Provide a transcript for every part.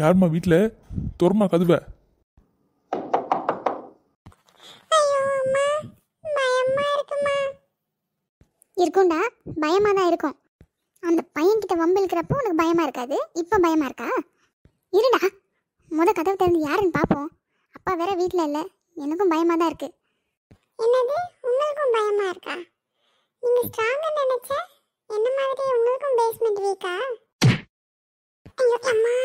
யாருமா வீட்டில் துறமா கதுவ இருக்கும்டா பயமாக தான் இருக்கும் அந்த பையன்கிட்ட வம்பு இருக்கிறப்போ உனக்கு பயமாக இருக்காது இப்போ பயமாக இருக்கா இருடா முத கதவு திறந்து யாருன்னு பார்ப்போம் அப்பா வேற வீட்டில் இல்லை எனக்கும் பயமாக தான் இருக்குது என்னது உங்களுக்கும் பயமாக இருக்கா நீங்கள் ஸ்ட்ராங்காக நினச்சா என்ன மாதிரி உங்களுக்கும் பேஸ்மெண்ட் வீக்கா ஐயோ அம்மா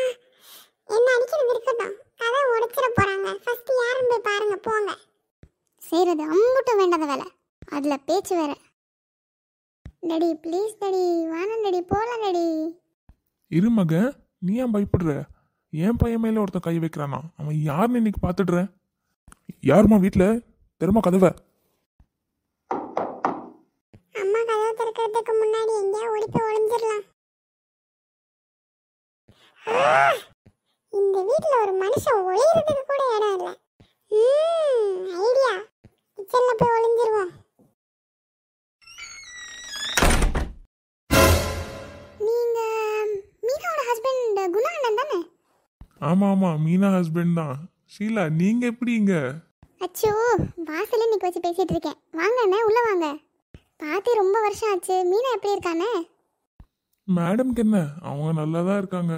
என்ன அடிக்கிறது இருக்கட்டும் கதை உடைச்சிட போறாங்க ஃபர்ஸ்ட் யாருன்னு போய் பாருங்க போங்க செய்யறது அம்புட்டும் வேண்டாத வேலை அதுல பேச்சு வேற டடி ப்ளீஸ் டடி வானம் டடி போலாம் டடி இரு நீ ஏன் பயப்படுற ஏன் பையன் மேல ஒருத்தன் கை வைக்கிறானா அவன் யாருன்னு இன்னைக்கு பார்த்துடுற யாருமா வீட்டில் தெரியுமா கதவை அம்மா கதவு திறக்கிறதுக்கு முன்னாடி எங்கேயா ஒளிப்ப ஒளிஞ்சிடலாம் எங்க வீட்ல ஒரு மனுஷன் ஒளியறதுக்கு கூட இடம் இல்ல ஐடியா கிச்சன்ல போய் ஒளிஞ்சிருவோம் மீனாவோட ஹஸ்பண்ட் குணா தானே ஆமா ஆமா மீனா ஹஸ்பண்ட் தான் ஷீலா நீங்க எப்படிங்க அச்சோ வாசல்ல நிக்க வச்சு பேசிட்டு இருக்கேன் வாங்க அண்ணே உள்ள வாங்க பார்த்து ரொம்ப வருஷம் ஆச்சு மீனா எப்படி இருக்கானே மேடம்க்கு என்ன அவங்க நல்லா தான் இருக்காங்க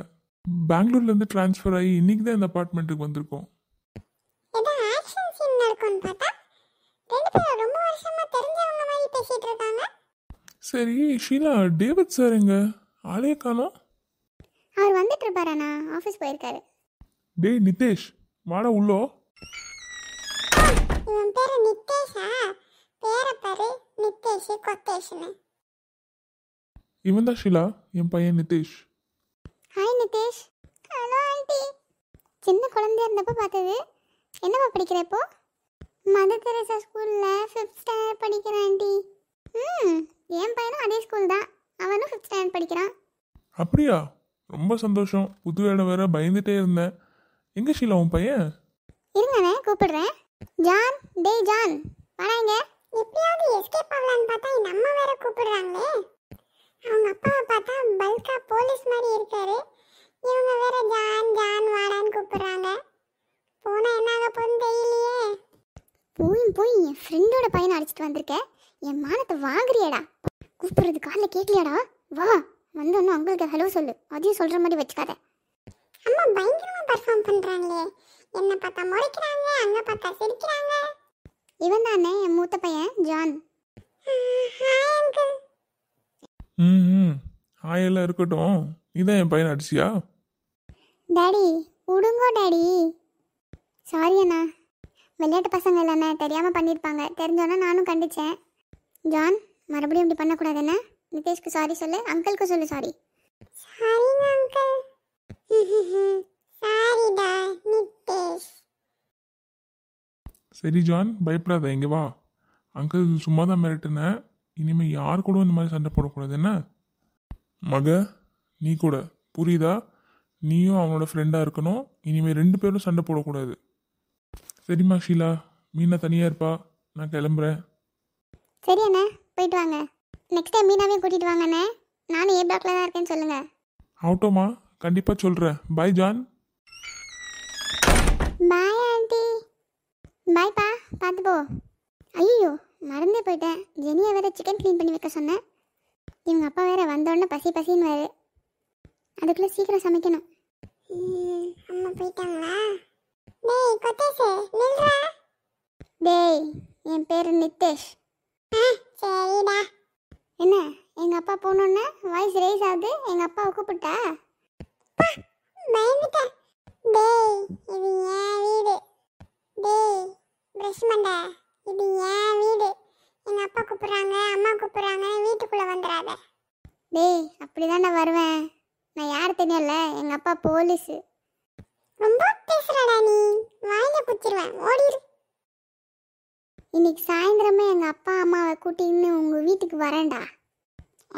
பெங்களூர்லேருந்து ட்ரான்ஸ்ஃபர் ஆகி இன்னைக்கு தான் இந்த அப்பார்ட்மெண்ட்டுக்கு வந்திருக்கோம் சரி ஷீலா டேவிட் சார் எங்க ஆளே காணோம் அவர் வந்துட்டு இருப்பாரண்ணா ஆஃபீஸ் போயிருக்காரு டேய் நிதேஷ் வாடா உள்ளோ இவன் பேரு நிதேஷா பேர பாரு நிதேஷ் கொத்தேஷ்னு இவன் தான் ஷீலா என் பையன் Nitesh hi Nitesh hello aunty சின்ன குழந்தையா இருந்தப்போ பார்த்தது என்னம்மா படிக்கிற இப்போ மது தெரசா ஸ்கூலில் ஃபிஃப்த் ஸ்டாண்டர்ட் படிக்கிறேன் ஆண்டி ம் என் பையனும் அதே ஸ்கூல் தான் அவனும் ஃபிஃப்த் ஸ்டாண்டர்ட் படிக்கிறான் அப்படியா ரொம்ப சந்தோஷம் புது வேலை வேற பயந்துட்டே இருந்தேன் எங்கே ஷீலா உன் பையன் இருங்கண்ணே கூப்பிடுறேன் ஜான் டே ஜான் வராங்க எப்படியாவது எஸ்கேப் ஆகலான்னு பார்த்தா என் அம்மா வேற கூப்பிடுறாங்களே அவங்க அப்பாவை பார்த்தா பல்கா போலீஸ் மாதிரி இருக்காரு ஃப்ரெண்டோட பையனை அடிச்சிட்டு வந்திருக்கேன் என் மானத்தை வாங்குறியடா கூப்பிட்றது காதில் கேட்கலையாடா வா வந்து ஒன்றும் ஹலோ சொல்லு அதையும் சொல்கிற மாதிரி வச்சுக்காத அம்மா பயங்கரமாக பர்ஃபார்ம் பண்ணுறாங்களே என்னை பார்த்தா முறைக்கிறாங்க அங்கே பார்த்தா சிரிக்கிறாங்க இவன் தானே என் மூத்த பையன் ஜான் ம் ஹாய் ஹாயெல்லாம் இருக்கட்டும் இதான் என் பையன் அடிச்சியா டாடி விடுங்கோ டாடி சாரி அண்ணா விளையாட்டு பசங்க இல்லைண்ணே தெரியாமல் பண்ணியிருப்பாங்க தெரிஞ்சோன்னா நானும் கண்டிச்சேன் ஜான் மறுபடியும் இப்படி பண்ணக்கூடாது என்ன நிதேஷ்க்கு சாரி சொல்லு அங்கிள்க்கு சொல்லு சாரி சரி ஜான் பயப்படாத இங்கே வா அங்கிள் சும்மா தான் மிரட்டினேன் இனிமேல் யார் கூட இந்த மாதிரி சண்டை போடக்கூடாது என்ன மக நீ கூட புரியுதா நீயும் அவனோட ஃப்ரெண்டாக இருக்கணும் இனிமேல் ரெண்டு பேரும் சண்டை போடக்கூடாது சரிம்மா ஷீலா மீனா தனியாக இருப்பா நான் கிளம்புறேன் சரி அண்ணா போயிட்டு வாங்க நெக்ஸ்ட் டைம் மீனாவே கூட்டிட்டு வாங்க அண்ணா நானும் ஏ பிளாக்ல தான் இருக்கேன்னு சொல்லுங்க ஆட்டோமா கண்டிப்பாக சொல்கிறேன் பாய் ஜான் பாய் ஆண்டி பாய்ப்பா பார்த்து போ ஐயோ மறந்தே போயிட்டேன் ஜெனியை வேற சிக்கன் க்ளீன் பண்ணி வைக்க சொன்னேன் இவங்க அப்பா வேற வந்தோடனே பசி பசின்னு வேறு அதுக்குள்ளே சீக்கிரம் சமைக்கணும் அம்மா போயிட்டாங்களா டேய் கொத்தேசே நில்றா டேய் என் பேர் நித்தேஷ் ஆ சரிடா என்ன எங்கள் அப்பா போனோன்னே வாய்ஸ் ரேஸ் ஆகுது எங்க அப்பா கூப்பிட்டா பயந்துட்டேன் டேய் இது என் வீடு டேய் பிரஷ் மண்டை இது என் வீடு எங்க அப்பா கூப்பிட்றாங்க அம்மா கூப்பிட்றாங்க வீட்டுக்குள்ளே வந்துடாத டேய் அப்படிதான் நான் வருவேன் நான் யார் தெரியல எங்கள் அப்பா போலீஸு ரொம்ப பேசுறடா நீ வாயில இன்னைக்கு சாயந்தரமே எங்கள் அப்பா அம்மாவை கூட்டின்னு உங்கள் வீட்டுக்கு வரேன்டா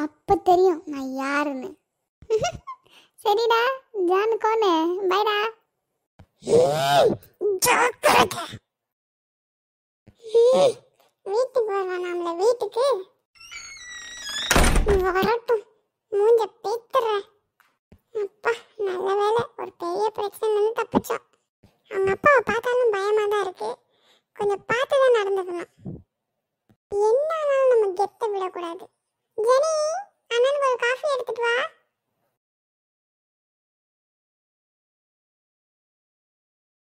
அப்போ தெரியும் நான் யாருன்னு சரிடா ஜானுக்கோனு பைடா வீட்டுக்கு வரலாம் நம்மள வீட்டுக்கு வரட்டும் மூஞ்ச பேத்துறேன் அப்பா நல்ல வேலை ஒரு பெரிய பிரச்சனை கொஞ்சம் பார்த்து தான் நடந்துக்கணும் என்ன ஆனாலும் நம்ம கெத்தை விடக்கூடாது